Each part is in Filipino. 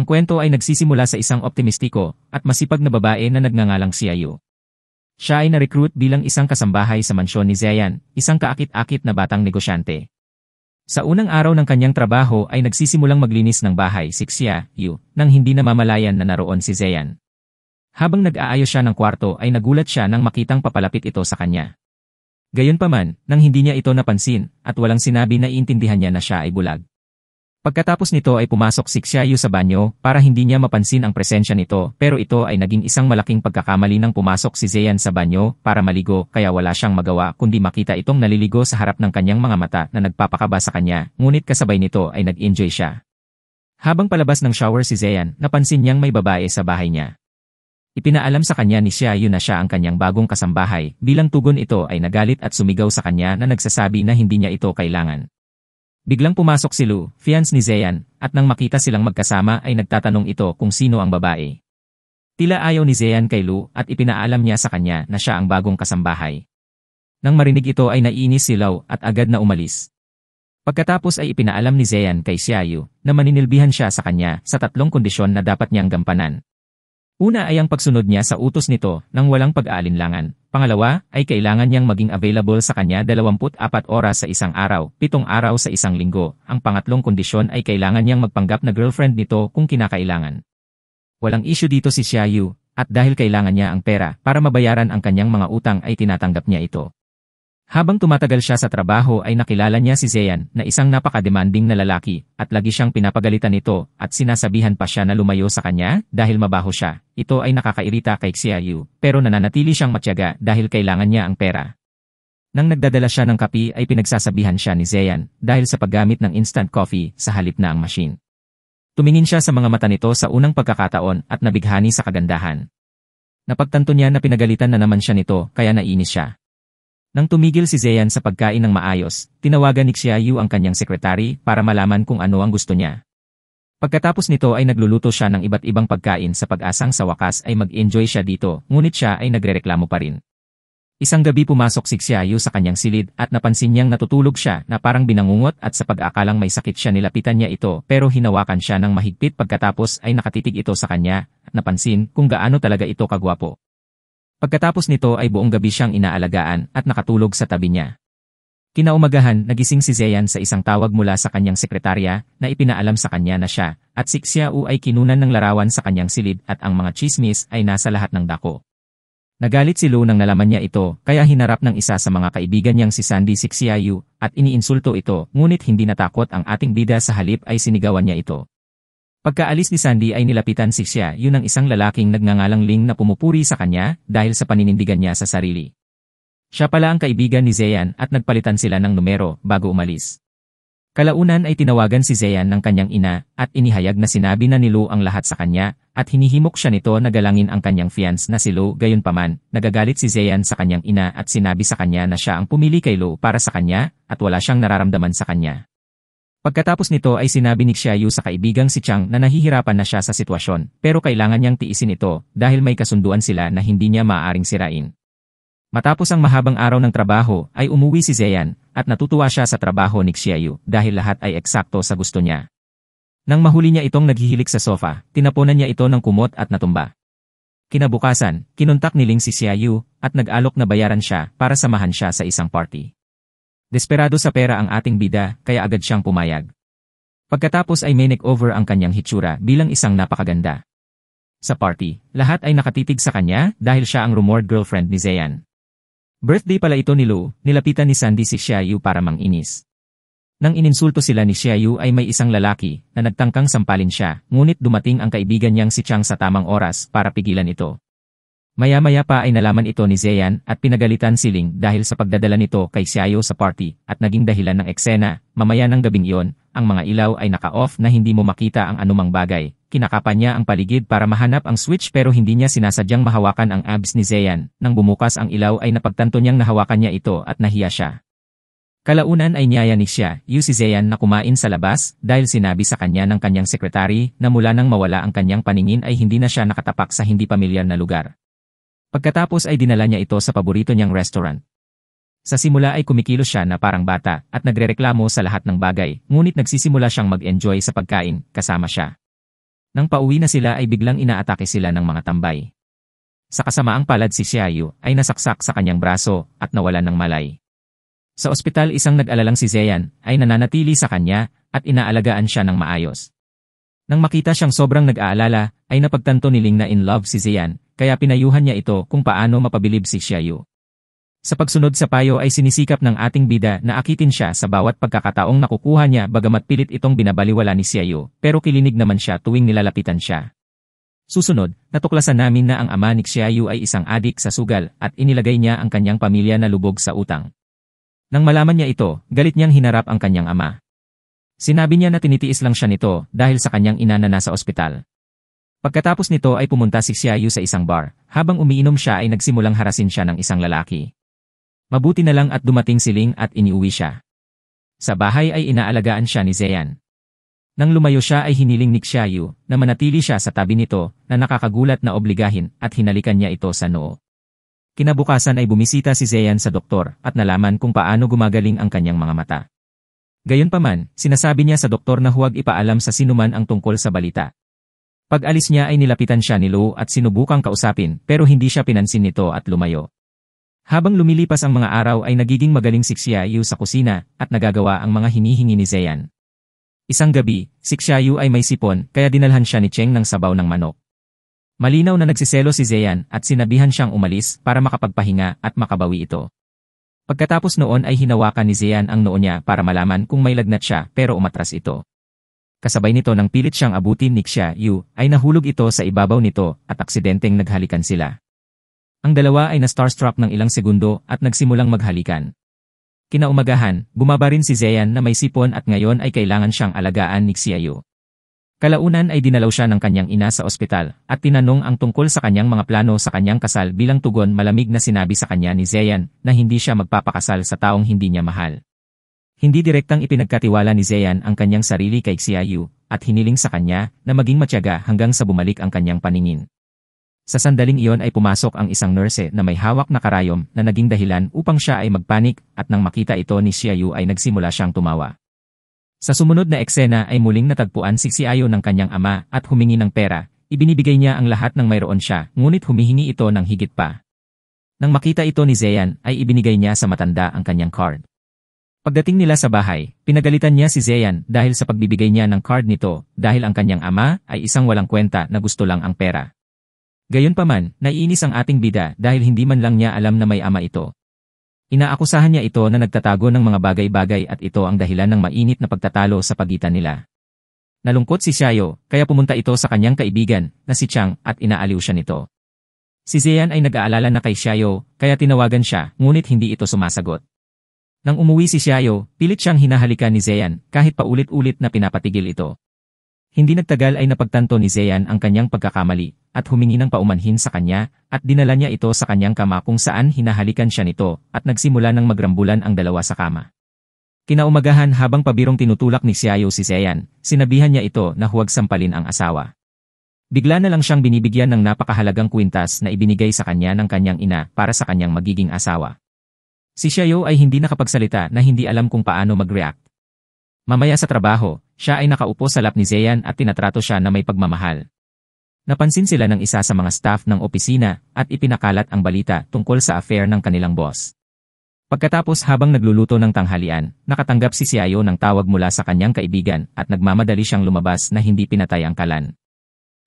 Ang kwento ay nagsisimula sa isang optimistiko at masipag na babae na nagngangalang si Ayu. Siya ay na-recruit bilang isang kasambahay sa mansyon ni Zeyan, isang kaakit-akit na batang negosyante. Sa unang araw ng kanyang trabaho ay nagsisimulang maglinis ng bahay si Xia Yu nang hindi namamalayan na naroon si Zeyan. Habang nag-aayos siya ng kwarto ay nagulat siya nang makitang papalapit ito sa kanya. Gayunpaman, nang hindi niya ito napansin at walang sinabi na iintindihan niya na siya ay bulag. Pagkatapos nito ay pumasok si Xiaoyu sa banyo para hindi niya mapansin ang presensya nito pero ito ay naging isang malaking pagkakamali nang pumasok si Zeyan sa banyo para maligo kaya wala siyang magawa kundi makita itong naliligo sa harap ng kanyang mga mata na nagpapakaba sa kanya ngunit kasabay nito ay nag-enjoy siya. Habang palabas ng shower si Zeyan, napansin niyang may babae sa bahay niya. Ipinaalam sa kanya ni Xiaoyu na siya ang kanyang bagong kasambahay, bilang tugon ito ay nagalit at sumigaw sa kanya na nagsasabi na hindi niya ito kailangan. Biglang pumasok si Lu, fiance ni Zeyan, at nang makita silang magkasama ay nagtatanong ito kung sino ang babae. Tila ayaw ni Zeyan kay Lu at ipinaalam niya sa kanya na siya ang bagong kasambahay. Nang marinig ito ay naiinis si Lau at agad na umalis. Pagkatapos ay ipinaalam ni Zeyan kay Xiaoyu na maninilbihan siya sa kanya sa tatlong kondisyon na dapat niyang gampanan. Una ay ang pagsunod niya sa utos nito nang walang pag-aalinlangan. Pangalawa ay kailangan niyang maging available sa kanya 24 oras sa isang araw, 7 araw sa isang linggo. Ang pangatlong kondisyon ay kailangan niyang magpanggap na girlfriend nito kung kinakailangan. Walang issue dito si Xiaoyu, at dahil kailangan niya ang pera para mabayaran ang kanyang mga utang ay tinatanggap niya ito. Habang tumatagal siya sa trabaho ay nakilala niya si Zeyan na isang napaka-demanding na lalaki at lagi siyang pinapagalitan nito at sinasabihan pa siya na lumayo sa kanya dahil mabaho siya. Ito ay nakakairita kay Xiaoyu pero nananatili siyang matyaga dahil kailangan niya ang pera. Nang nagdadala siya ng kapi ay pinagsasabihan siya ni Zeyan dahil sa paggamit ng instant coffee sa halip na ang machine. Tumingin siya sa mga mata nito sa unang pagkakataon at nabighani sa kagandahan. Napagtanto niya na pinagalitan na naman siya nito kaya nainis siya. Nang tumigil si Zeyan sa pagkain ng maayos, tinawagan ni Xiaoyu ang kanyang sekretary para malaman kung ano ang gusto niya. Pagkatapos nito ay nagluluto siya ng iba't ibang pagkain sa pag-asang sa wakas ay mag-enjoy siya dito, ngunit siya ay nagrereklamo pa rin. Isang gabi pumasok si Xiaoyu sa kanyang silid at napansin niyang natutulog siya na parang binangungot at sa pag-akalang may sakit siya nilapitan niya ito pero hinawakan siya ng mahigpit pagkatapos ay nakatitig ito sa kanya at napansin kung gaano talaga ito kagwapo. Pagkatapos nito ay buong gabi siyang inaalagaan at nakatulog sa tabi niya. Kinaumagahan, nagising si Zeyan sa isang tawag mula sa kanyang sekretarya na ipinaalam sa kanya na siya at si Xiao ay kinunan ng larawan sa kanyang silid at ang mga chismis ay nasa lahat ng dako. Nagalit si Lou nang nalaman niya ito, kaya hinarap ng isa sa mga kaibigan niyang si Sandy Sixiayu, at iniinsulto ito, ngunit hindi natakot ang ating bida sa halip ay sinigawan niya ito. Pagkaalis ni Sandy ay nilapitan si siya yun ang isang lalaking nagngangalang Ling na pumupuri sa kanya dahil sa paninindigan niya sa sarili. Siya pala ang kaibigan ni Zeyan at nagpalitan sila ng numero bago umalis. Kalaunan ay tinawagan si Zeyan ng kanyang ina at inihayag na sinabi na ni Lou ang lahat sa kanya at hinihimok siya nito na galangin ang kanyang fiance na si Lou gayunpaman. Nagagalit si Zeyan sa kanyang ina at sinabi sa kanya na siya ang pumili kay Lou para sa kanya at wala siyang nararamdaman sa kanya. Pagkatapos nito ay sinabi ni Xiaoyu sa kaibigang si Chang na nahihirapan na siya sa sitwasyon, pero kailangan niyang tiisin ito dahil may kasunduan sila na hindi niya maaaring sirain. Matapos ang mahabang araw ng trabaho, ay umuwi si Zeyan, at natutuwa siya sa trabaho ni Xiaoyu dahil lahat ay eksakto sa gusto niya. Nang mahuli niya itong naghihilik sa sofa, tinaponan niya ito ng kumot at natumba. Kinabukasan, kinuntak ni Ling si Xiaoyu at nag-alok na bayaran siya para samahan siya sa isang party. Desperado sa pera ang ating bida, kaya agad siyang pumayag. Pagkatapos ay may over ang kanyang hitsura bilang isang napakaganda. Sa party, lahat ay nakatitig sa kanya dahil siya ang rumored girlfriend ni Zayan. Birthday pala ito ni Lou, nilapitan ni Sandy si Xiaoyu para manginis. Nang ininsulto sila ni Xiaoyu ay may isang lalaki na nagtangkang sampalin siya, ngunit dumating ang kaibigan niyang si Chang sa tamang oras para pigilan ito. Maya-maya pa ay nalaman ito ni Zeyan at pinagalitan si Ling dahil sa pagdadala nito kay Xiao sa party at naging dahilan ng eksena. Mamaya ng gabing iyon, ang mga ilaw ay naka-off na hindi mo makita ang anumang bagay. Kinakapan niya ang paligid para mahanap ang switch pero hindi niya sinasadyang mahawakan ang abs ni Zeyan. Nang bumukas ang ilaw ay napagtanto niyang nahawakan niya ito at nahiya siya. Kalaunan ay niyaya niyayani siya, yu si Zeyan na kumain sa labas dahil sinabi sa kanya ng kanyang sekretary na mula nang mawala ang kanyang paningin ay hindi na siya nakatapak sa hindi pamilyar na lugar. Pagkatapos ay dinala niya ito sa paborito niyang restaurant. Sa simula ay kumikilos siya na parang bata at nagrereklamo sa lahat ng bagay, ngunit nagsisimula siyang mag-enjoy sa pagkain, kasama siya. Nang pauwi na sila ay biglang inaatake sila ng mga tambay. Sa kasamaang palad si Xiaoyu ay nasaksak sa kanyang braso at nawalan ng malay. Sa ospital isang nag-alalang si Zeyan ay nananatili sa kanya at inaalagaan siya ng maayos. Nang makita siyang sobrang nag-aalala, ay napagtanto ni Ling na in love si Zeyan kaya pinayuhan niya ito kung paano mapabilib si Xiaoyu. Sa pagsunod sa payo ay sinisikap ng ating bida na akitin siya sa bawat pagkakataong nakukuha niya bagamat pilit itong binabaliwala ni Xiaoyu, pero kilinig naman siya tuwing nilalapitan siya. Susunod, natuklasan namin na ang ama ni Xiaoyu ay isang adik sa sugal at inilagay niya ang kanyang pamilya na lubog sa utang. Nang malaman niya ito, galit niyang hinarap ang kanyang ama. Sinabi niya na tinitiis lang siya nito dahil sa kanyang ina na nasa ospital. Pagkatapos nito ay pumunta si Xiaoyu sa isang bar, habang umiinom siya ay nagsimulang harasin siya ng isang lalaki. Mabuti na lang at dumating si Ling at iniuwi siya. Sa bahay ay inaalagaan siya ni Zeyan. Nang lumayo siya ay hiniling ni Xiaoyu na manatili siya sa tabi nito na nakakagulat na obligahin at hinalikan niya ito sa noo. Kinabukasan ay bumisita si Zeyan sa doktor at nalaman kung paano gumagaling ang kanyang mga mata. Gayunpaman, sinasabi niya sa doktor na huwag ipaalam sa sinuman ang tungkol sa balita pag-alis niya ay nilapitan siya ni Lou at sinubukang kausapin pero hindi siya pinansin nito at lumayo. Habang lumilipas ang mga araw ay nagiging magaling si Xiaoyu sa kusina at nagagawa ang mga hinihingi ni Zeyan. Isang gabi, si Xiaoyu ay may sipon kaya dinalhan siya ni Cheng ng sabaw ng manok. Malinaw na nagsiselo si Zeyan at sinabihan siyang umalis para makapagpahinga at makabawi ito. Pagkatapos noon ay hinawakan ni Zeyan ang noo niya para malaman kung may lagnat siya pero umatras ito kasabay nito nang pilit siyang abutin ni Xia Yu, ay nahulog ito sa ibabaw nito at aksidenteng naghalikan sila. Ang dalawa ay na-starstruck ng ilang segundo at nagsimulang maghalikan. Kinaumagahan, bumaba rin si Zeyan na may sipon at ngayon ay kailangan siyang alagaan ni Xia Yu. Kalaunan ay dinalaw siya ng kanyang ina sa ospital at tinanong ang tungkol sa kanyang mga plano sa kanyang kasal bilang tugon malamig na sinabi sa kanya ni Zeyan na hindi siya magpapakasal sa taong hindi niya mahal. Hindi direktang ipinagkatiwala ni Zeyan ang kanyang sarili kay Xiayu at hiniling sa kanya na maging matyaga hanggang sa bumalik ang kanyang paningin. Sa sandaling iyon ay pumasok ang isang nurse na may hawak na karayom na naging dahilan upang siya ay magpanik at nang makita ito ni Xiayu ay nagsimula siyang tumawa. Sa sumunod na eksena ay muling natagpuan si Xiayu ng kanyang ama at humingi ng pera, ibinibigay niya ang lahat ng mayroon siya ngunit humihingi ito ng higit pa. Nang makita ito ni Zeyan ay ibinigay niya sa matanda ang kanyang card. Pagdating nila sa bahay, pinagalitan niya si Zeyan dahil sa pagbibigay niya ng card nito dahil ang kanyang ama ay isang walang kwenta na gusto lang ang pera. Gayunpaman, naiinis ang ating bida dahil hindi man lang niya alam na may ama ito. Inaakusahan niya ito na nagtatago ng mga bagay-bagay at ito ang dahilan ng mainit na pagtatalo sa pagitan nila. Nalungkot si Shayo, kaya pumunta ito sa kanyang kaibigan na si Chang at inaaliw siya nito. Si Zeyan ay nag-aalala na kay Shayo, kaya tinawagan siya, ngunit hindi ito sumasagot. Nang umuwi si Xiaoyo, pilit siyang hinahalikan ni Zeyan kahit paulit-ulit na pinapatigil ito. Hindi nagtagal ay napagtanto ni Zeyan ang kanyang pagkakamali at humingi ng paumanhin sa kanya at dinala niya ito sa kanyang kama kung saan hinahalikan siya nito at nagsimula ng magrambulan ang dalawa sa kama. Kinaumagahan habang pabirong tinutulak ni Xiaoyo si Zeyan, sinabihan niya ito na huwag sampalin ang asawa. Bigla na lang siyang binibigyan ng napakahalagang kwintas na ibinigay sa kanya ng kanyang ina para sa kanyang magiging asawa. Si Xiao ay hindi nakapagsalita na hindi alam kung paano mag-react. Mamaya sa trabaho, siya ay nakaupo sa lap ni Zeyan at tinatrato siya na may pagmamahal. Napansin sila ng isa sa mga staff ng opisina at ipinakalat ang balita tungkol sa affair ng kanilang boss. Pagkatapos habang nagluluto ng tanghalian, nakatanggap si Xiao ng tawag mula sa kanyang kaibigan at nagmamadali siyang lumabas na hindi pinatay ang kalan.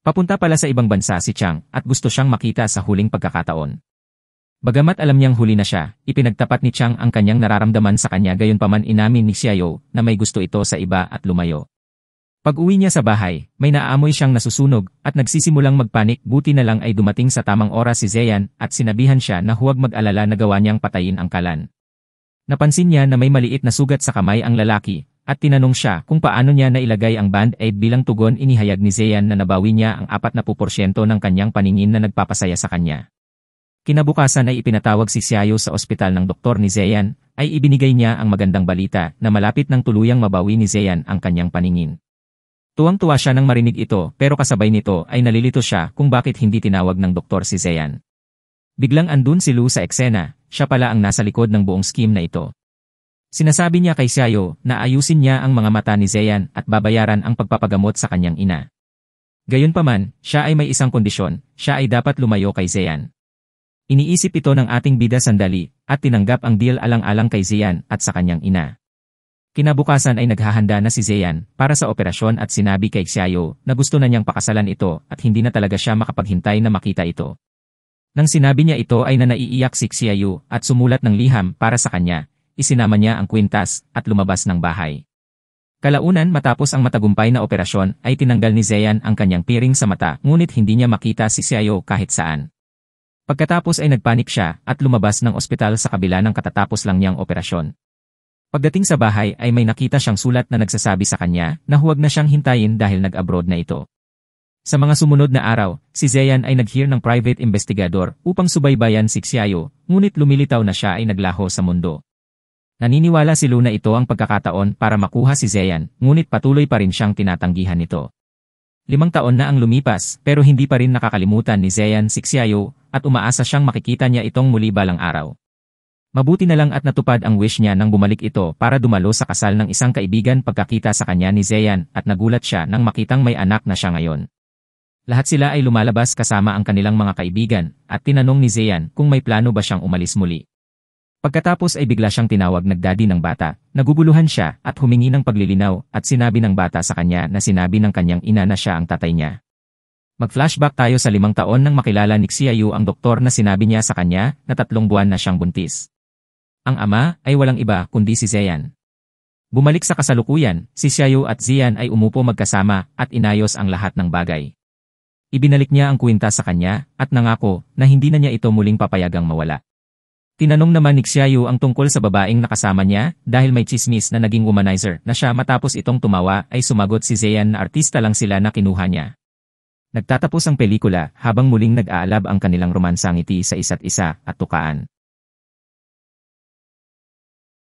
Papunta pala sa ibang bansa si Chang at gusto siyang makita sa huling pagkakataon. Bagamat alam niyang huli na siya, ipinagtapat ni Chang ang kanyang nararamdaman sa kanya gayunpaman inamin ni Xiao na may gusto ito sa iba at lumayo. Pag-uwi niya sa bahay, may naamoy siyang nasusunog at nagsisimulang magpanik buti na lang ay dumating sa tamang oras si Zeyan at sinabihan siya na huwag mag-alala na gawa niyang patayin ang kalan. Napansin niya na may maliit na sugat sa kamay ang lalaki at tinanong siya kung paano niya nailagay ang band-aid bilang tugon inihayag ni Zeyan na nabawi niya ang 40% ng kanyang paningin na nagpapasaya sa kanya. Kinabukasan ay ipinatawag si Siayo sa ospital ng doktor ni Zeyan, ay ibinigay niya ang magandang balita na malapit ng tuluyang mabawi ni Zeyan ang kanyang paningin. Tuwang-tuwa siya nang marinig ito pero kasabay nito ay nalilito siya kung bakit hindi tinawag ng doktor si Zeyan. Biglang andun si Lu sa eksena, siya pala ang nasa likod ng buong scheme na ito. Sinasabi niya kay Siayo na ayusin niya ang mga mata ni Zeyan at babayaran ang pagpapagamot sa kanyang ina. Gayunpaman, siya ay may isang kondisyon, siya ay dapat lumayo kay Zeyan. Iniisip ito ng ating bida sandali, at tinanggap ang deal alang-alang kay Zian at sa kanyang ina. Kinabukasan ay naghahanda na si Zeyan para sa operasyon at sinabi kay Xiaoyo na gusto na niyang pakasalan ito at hindi na talaga siya makapaghintay na makita ito. Nang sinabi niya ito ay nanaiiyak si Xiaoyo at sumulat ng liham para sa kanya, isinama niya ang kwintas at lumabas ng bahay. Kalaunan matapos ang matagumpay na operasyon ay tinanggal ni Zeyan ang kanyang piring sa mata ngunit hindi niya makita si Xiaoyo kahit saan. Pagkatapos ay nagpanik siya at lumabas ng ospital sa kabila ng katatapos lang niyang operasyon. Pagdating sa bahay ay may nakita siyang sulat na nagsasabi sa kanya na huwag na siyang hintayin dahil nag-abroad na ito. Sa mga sumunod na araw, si Zeyan ay nag-hear ng private investigator upang subaybayan si Xiaoyo, ngunit lumilitaw na siya ay naglaho sa mundo. Naniniwala si Luna ito ang pagkakataon para makuha si Zeyan, ngunit patuloy pa rin siyang tinatanggihan nito. Limang taon na ang lumipas pero hindi pa rin nakakalimutan ni Zeyan si Xiaoyo at umaasa siyang makikita niya itong muli balang araw. Mabuti na lang at natupad ang wish niya nang bumalik ito para dumalo sa kasal ng isang kaibigan pagkakita sa kanya ni Zeyan at nagulat siya nang makitang may anak na siya ngayon. Lahat sila ay lumalabas kasama ang kanilang mga kaibigan at tinanong ni Zeyan kung may plano ba siyang umalis muli. Pagkatapos ay bigla siyang tinawag ng nagdadi ng bata, naguguluhan siya at humingi ng paglilinaw at sinabi ng bata sa kanya na sinabi ng kanyang ina na siya ang tatay niya. Mag-flashback tayo sa limang taon nang makilala ni Xiaoyu ang doktor na sinabi niya sa kanya na tatlong buwan na siyang buntis. Ang ama ay walang iba kundi si Zeyan. Bumalik sa kasalukuyan, si Xiaoyu at Zian ay umupo magkasama at inayos ang lahat ng bagay. Ibinalik niya ang kwinta sa kanya at nangako na hindi na niya ito muling papayagang mawala. Tinanong naman ni Xiaoyu ang tungkol sa babaeng nakasama niya dahil may chismis na naging womanizer na siya matapos itong tumawa ay sumagot si Zeyan na artista lang sila na kinuha niya. Nagtatapos ang pelikula habang muling nag-aalab ang kanilang romansang ngiti sa isa't isa at tukaan.